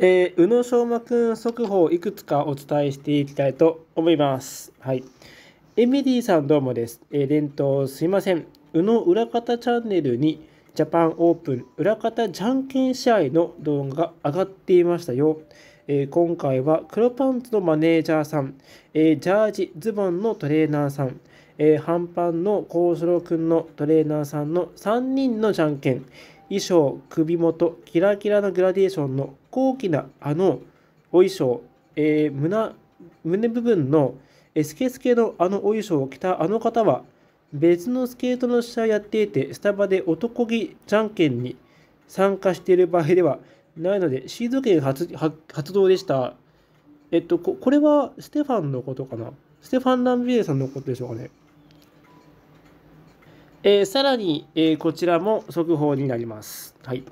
えー、宇野昌磨君速報いくつかお伝えしていきたいと思います。はい。エミリーさんどうもです。えー、連投すいません。宇野裏方チャンネルにジャパンオープン裏方じゃんけん試合の動画が上がっていましたよ。えー、今回は黒パンツのマネージャーさん、えー、ジャージ、ズボンのトレーナーさん、えー、半パンの幸四郎君のトレーナーさんの3人のじゃんけん。衣装、首元、キラキラなグラデーションの高貴なあのお衣装、えー、胸胸部分のスケスケのあのお衣装を着たあの方は、別のスケートの試合をやっていて、スタバで男気じゃんけんに参加している場合ではないので、シード権発発動でした。えっとこ、これはステファンのことかなステファン・ランビエさんのことでしょうかね。えー、さらに、えー、こちらも速報になります。はい。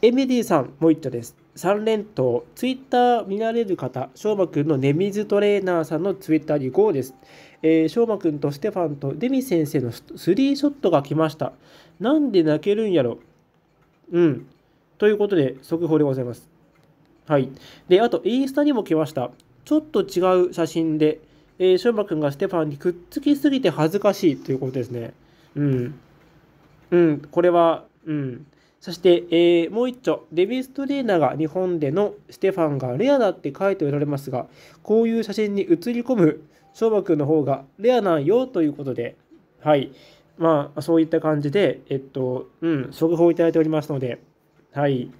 ディさん、もう一度です。3連投、ツイッター見られる方、翔馬くんの寝水トレーナーさんのツイッターに GO です。えー、翔馬くんとステファンとデミ先生のスリーショットが来ました。なんで泣けるんやろうん。ということで、速報でございます。はい。で、あと、インスタにも来ました。ちょっと違う写真で、えー、翔馬くんがステファンにくっつきすぎて恥ずかしいということですね。うん。うん、これは、うん。そして、えー、もう一丁、デビストレーナーが日本でのステファンがレアだって書いておられますが、こういう写真に写り込む翔馬くんの方がレアなんよということで、はい。まあ、そういった感じで、えっと、うん、速報いただいておりますので、はい。